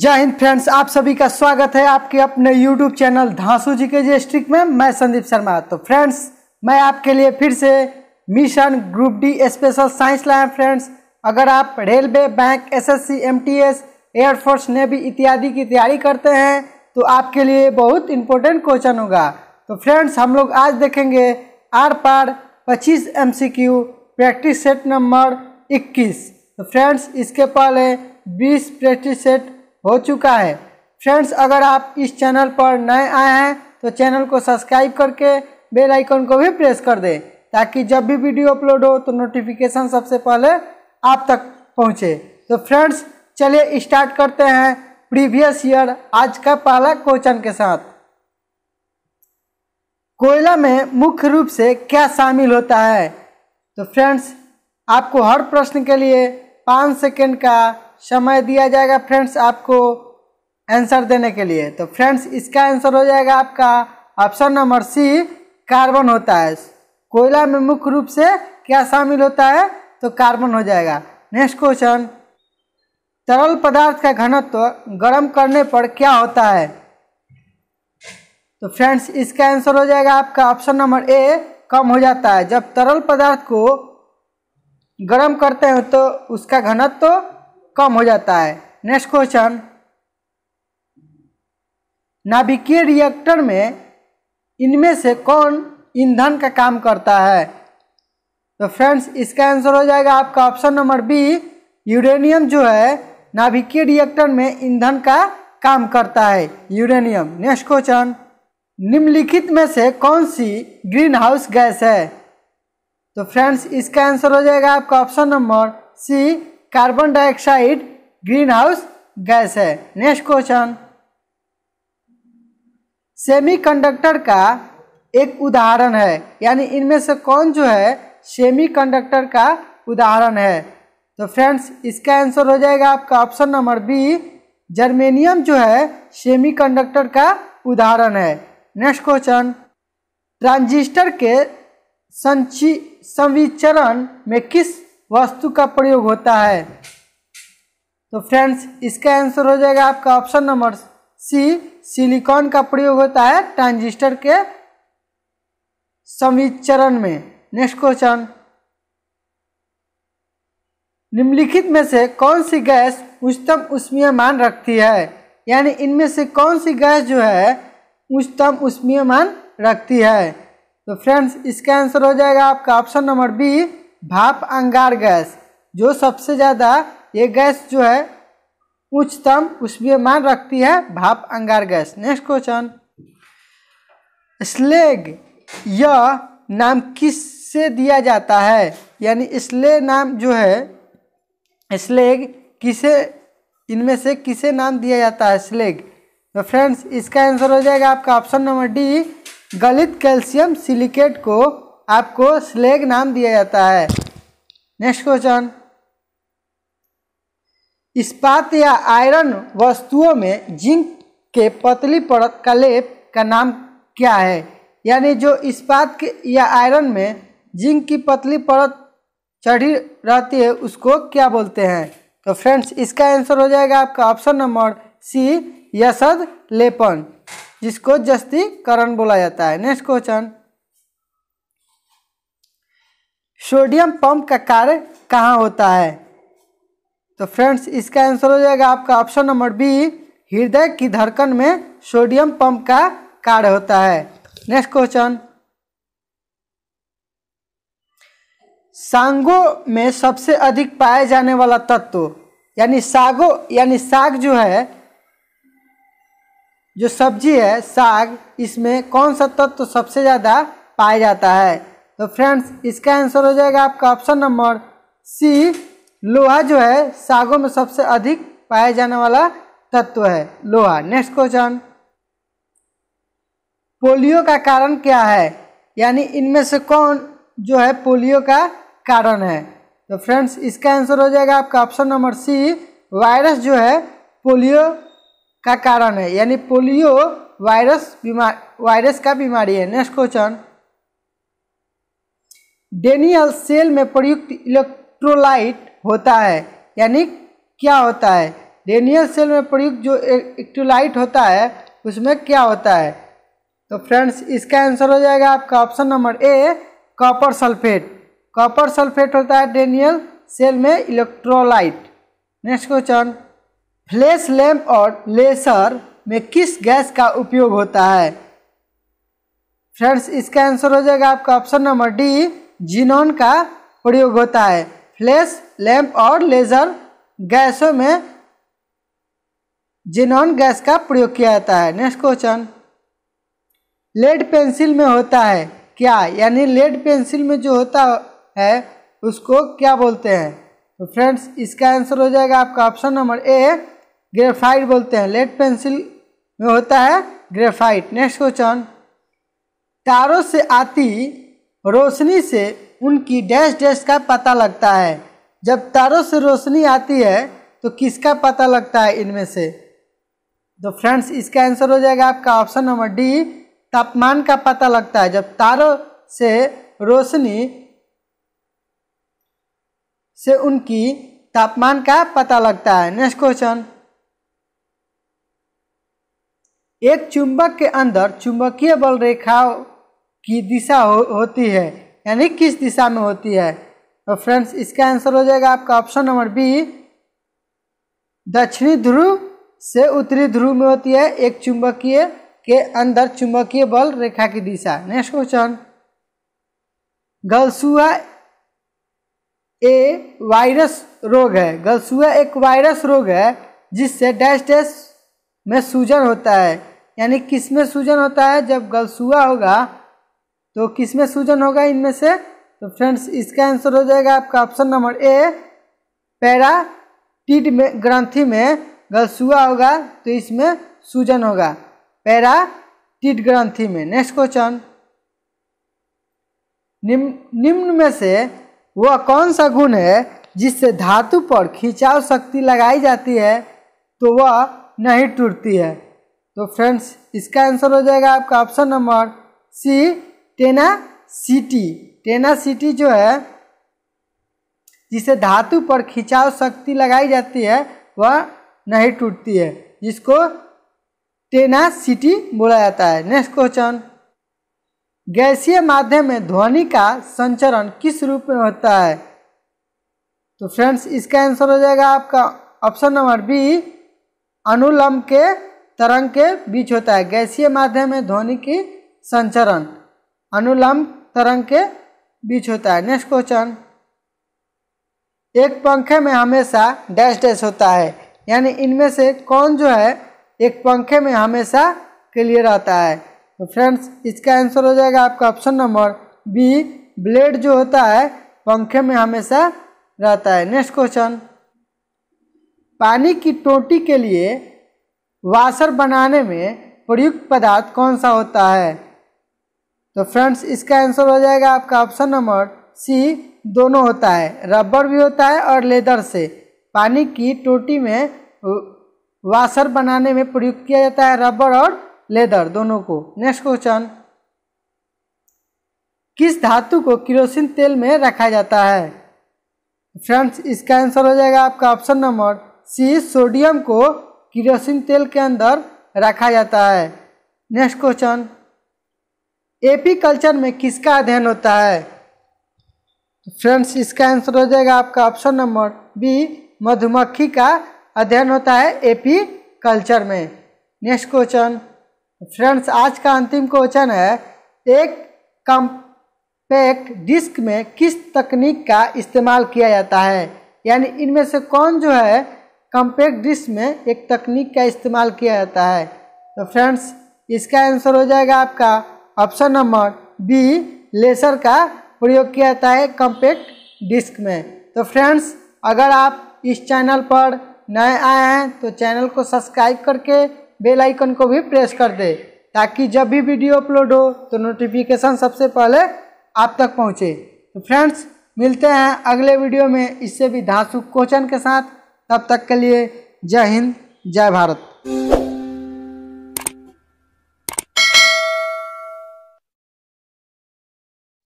जय हिंद फ्रेंड्स आप सभी का स्वागत है आपके अपने यूट्यूब चैनल धांसू जी के डिस्ट्रिक्ट में मैं संदीप शर्मा तो फ्रेंड्स मैं आपके लिए फिर से mission group D special science लाया फ्रेंड्स अगर आप railway bank SSC MTS air force navy इत्यादि की तैयारी करते हैं तो आपके लिए बहुत इंपॉर्टेंट क्वेश्चन होगा तो फ्रेंड्स हम लोग आज देखेंगे आर पार पच्चीस एम प्रैक्टिस सेट नंबर इक्कीस तो फ्रेंड्स इसके पहले बीस प्रैक्टिस सेट हो चुका है फ्रेंड्स अगर आप इस चैनल पर नए आए हैं तो चैनल को सब्सक्राइब करके बेल आइकन को भी प्रेस कर दें ताकि जब भी वीडियो अपलोड हो तो नोटिफिकेशन सबसे पहले आप तक पहुँचे तो फ्रेंड्स चलिए स्टार्ट करते हैं प्रीवियस ईयर आज का पहला क्वेश्चन के साथ कोयला में मुख्य रूप से क्या शामिल होता है तो फ्रेंड्स आपको हर प्रश्न के लिए पाँच सेकेंड का समय दिया जाएगा फ्रेंड्स आपको आंसर देने के लिए तो फ्रेंड्स इसका आंसर हो जाएगा आपका ऑप्शन नंबर सी कार्बन होता है कोयला में मुख्य रूप से क्या शामिल होता है तो कार्बन हो जाएगा नेक्स्ट क्वेश्चन तरल पदार्थ का घनत्व गर्म करने पर क्या होता है तो फ्रेंड्स इसका आंसर हो जाएगा आपका ऑप्शन नंबर ए कम हो जाता है जब तरल पदार्थ को गर्म करते हैं तो उसका घनत्व कम हो जाता है नेक्स्ट क्वेश्चन नाभिकीय रिएक्टर में इनमें से कौन ईंधन का काम करता है तो फ्रेंड्स इसका आंसर हो जाएगा आपका ऑप्शन नंबर बी यूरेनियम जो है नाभिकीय रिएक्टर में ईंधन का काम करता है यूरेनियम नेक्स्ट क्वेश्चन निम्नलिखित में से कौन सी ग्रीन हाउस गैस है तो फ्रेंड्स इसका आंसर हो जाएगा आपका option number C carbon dioxide greenhouse gas है नेक्स्ट क्वेश्चन सेमीकंडक्टर का एक उदाहरण है यानी इनमें से कौन जो है सेमीकंडक्टर का उदाहरण है तो फ्रेंड्स इसका आंसर हो जाएगा आपका ऑप्शन नंबर बी जर्मेनियम जो है सेमीकंडक्टर का उदाहरण है नेक्स्ट क्वेश्चन ट्रांजिस्टर के संचि संविचरण में किस वस्तु का प्रयोग होता है तो फ्रेंड्स इसका आंसर हो जाएगा आपका ऑप्शन नंबर सी सिलिकॉन का प्रयोग होता है ट्रांजिस्टर के समीचरण में नेक्स्ट क्वेश्चन निम्नलिखित में से कौन सी गैस उच्चतम उष्मीय मान रखती है यानी इनमें से कौन सी गैस जो है उच्चतम उष्मीय मान रखती है तो फ्रेंड्स इसका आंसर हो जाएगा आपका ऑप्शन नंबर बी भाप अंगार गैस जो सबसे ज़्यादा ये गैस जो है उच्चतम मान रखती है भाप अंगार गैस नेक्स्ट क्वेश्चन स्लेग यह नाम किस से दिया जाता है यानी इसले नाम जो है स्लेग किसे इनमें से किसे नाम दिया जाता है स्लेग तो फ्रेंड्स इसका आंसर हो जाएगा आपका ऑप्शन नंबर डी गलित कैल्शियम सिलिकेट को आपको स्लेग नाम दिया जाता है नेक्स्ट क्वेश्चन इस्पात या आयरन वस्तुओं में जिंक के पतली परत का लेप का नाम क्या है यानी जो इस्पात के या आयरन में जिंक की पतली परत चढ़ी रहती है उसको क्या बोलते हैं तो फ्रेंड्स इसका आंसर हो जाएगा आपका ऑप्शन नंबर सी यसद लेपन जिसको जस्तीकरण बोला जाता है नेक्स्ट क्वेश्चन सोडियम पंप का कार्य कहाँ होता है तो फ्रेंड्स इसका आंसर हो जाएगा आपका ऑप्शन नंबर बी हृदय की धड़कन में सोडियम पंप का कार्य होता है नेक्स्ट क्वेश्चन सांगो में सबसे अधिक पाए जाने वाला तत्व यानी सागो यानी साग जो है जो सब्जी है साग इसमें कौन सा तत्व सबसे ज़्यादा पाया जाता है तो फ्रेंड्स इसका आंसर हो जाएगा आपका ऑप्शन नंबर सी लोहा जो है सागों में सबसे अधिक पाया जाने वाला तत्व है लोहा नेक्स्ट क्वेश्चन पोलियो का कारण क्या है यानी इनमें से कौन जो है पोलियो का कारण है तो फ्रेंड्स इसका आंसर हो जाएगा आपका ऑप्शन नंबर सी वायरस जो है पोलियो का कारण है यानी पोलियो वायरस बीमार वायरस का बीमारी है नेक्स्ट क्वेश्चन डेनियल सेल में प्रयुक्त इलेक्ट्रोलाइट होता है यानी क्या होता है डेनियल सेल में प्रयुक्त जो इलेक्ट्रोलाइट होता है उसमें क्या होता है तो फ्रेंड्स इसका आंसर हो जाएगा आपका option number A copper sulphate copper sulphate होता है डेनियल सेल में electrolyte next question flash lamp और लेसर में किस गैस का उपयोग होता है फ्रेंड्स इसका आंसर हो जाएगा आपका ऑप्शन नंबर डी जिनोन का प्रयोग होता है फ्लैश लैंप और लेजर गैसों में जिनोन गैस का प्रयोग किया जाता है नेक्स्ट क्वेश्चन लेड पेंसिल में होता है क्या यानी लेड पेंसिल में जो होता है उसको क्या बोलते हैं तो फ्रेंड्स इसका आंसर हो जाएगा आपका ऑप्शन नंबर ए ग्रेफाइट बोलते हैं लेड पेंसिल में होता है ग्रेफाइट नेक्स्ट क्वेश्चन तारों से आती रोशनी से उनकी डैश डैश का पता लगता है जब तारों से रोशनी आती है तो किसका पता लगता है इनमें से तो फ्रेंड्स इसका आंसर हो जाएगा आपका ऑप्शन नंबर डी तापमान का पता लगता है जब तारों से रोशनी से उनकी तापमान का पता लगता है नेक्स्ट क्वेश्चन एक चुंबक के अंदर चुंबकीय बल रेखाओं की दिशा हो, होती है यानी किस दिशा में होती है तो फ्रेंड्स इसका आंसर हो जाएगा आपका ऑप्शन नंबर बी दक्षिणी ध्रुव से उत्तरी ध्रुव में होती है एक चुंबकीय के अंदर चुंबकीय बल रेखा की दिशा नेक्स्ट क्वेश्चन गलसुआ ए वायरस रोग है गलसुआ एक वायरस रोग है जिससे डैश डैश में सूजन होता है यानी किस में सूजन होता है जब गलसुआ होगा तो किस में सूजन होगा इनमें से तो फ्रेंड्स इसका आंसर हो जाएगा आपका option number A parathyroid में ग्रंथि में गलसुआ होगा तो इसमें सूजन होगा पैरा टीड ग्रंथि में नेक्स्ट क्वेश्चन निम्न निम्न में से वह कौन सा गुण है जिससे धातु पर खिंचाव शक्ति लगाई जाती है तो वह नहीं टूटती है तो फ्रेंड्स इसका आंसर हो जाएगा आपका option number C tenacity tenacity जो है जिसे धातु पर खिंचाव शक्ति लगाई जाती है वह नहीं टूटती है जिसको टेना सिटी बोला जाता है नेक्स्ट क्वेश्चन गैसीय माध्यम में ध्वनि का संचरण किस रूप में होता है तो फ्रेंड्स इसका आंसर हो जाएगा आपका ऑप्शन नंबर बी अनुलम्ब के तरंग के बीच होता है गैसीय माध्यम में ध्वनि की संचरण अनुलंब तरंग के बीच होता है नेक्स्ट क्वेश्चन एक पंखे में हमेशा डैश डैश होता है यानी इनमें से कौन जो है एक पंखे में हमेशा क्लियर आता है तो फ्रेंड्स इसका आंसर हो जाएगा आपका ऑप्शन नंबर बी ब्लेड जो होता है पंखे में हमेशा रहता है नेक्स्ट क्वेश्चन पानी की टोटी के लिए वाशर बनाने में प्रयुक्त पदार्थ कौन सा होता है तो फ्रेंड्स इसका आंसर हो जाएगा आपका ऑप्शन नंबर सी दोनों होता है रबर भी होता है और लेदर से पानी की टोटी में वाशर बनाने में प्रयोग किया जाता है रबर और लेदर दोनों को नेक्स्ट क्वेश्चन किस धातु को किरोसिन तेल में रखा जाता है फ्रेंड्स इसका आंसर हो जाएगा आपका ऑप्शन नंबर सी सोडियम को किरोसिन तेल के अंदर रखा जाता है नेक्स्ट क्वेश्चन एपी कल्चर में किसका अध्ययन होता है फ्रेंड्स तो इसका आंसर हो जाएगा आपका ऑप्शन नंबर बी मधुमक्खी का अध्ययन होता है एपी कल्चर में नेक्स्ट क्वेश्चन फ्रेंड्स आज का अंतिम क्वेश्चन है एक कम्पैक्ट डिस्क में किस तकनीक का इस्तेमाल किया जाता है यानी इनमें से कौन जो है कम्पैक्ट डिस्क में एक तकनीक का इस्तेमाल किया जाता है तो फ्रेंड्स इसका आंसर हो जाएगा आपका ऑप्शन नंबर बी लेसर का प्रयोग किया जाता है कॉम्पैक्ट डिस्क में तो फ्रेंड्स अगर आप इस चैनल पर नए आए हैं तो चैनल को सब्सक्राइब करके बेल आइकन को भी प्रेस कर दे ताकि जब भी वीडियो अपलोड हो तो नोटिफिकेशन सबसे पहले आप तक पहुँचे तो फ्रेंड्स मिलते हैं अगले वीडियो में इससे भी धांसु क्वेश्चन के साथ तब तक के लिए जय हिंद जय भारत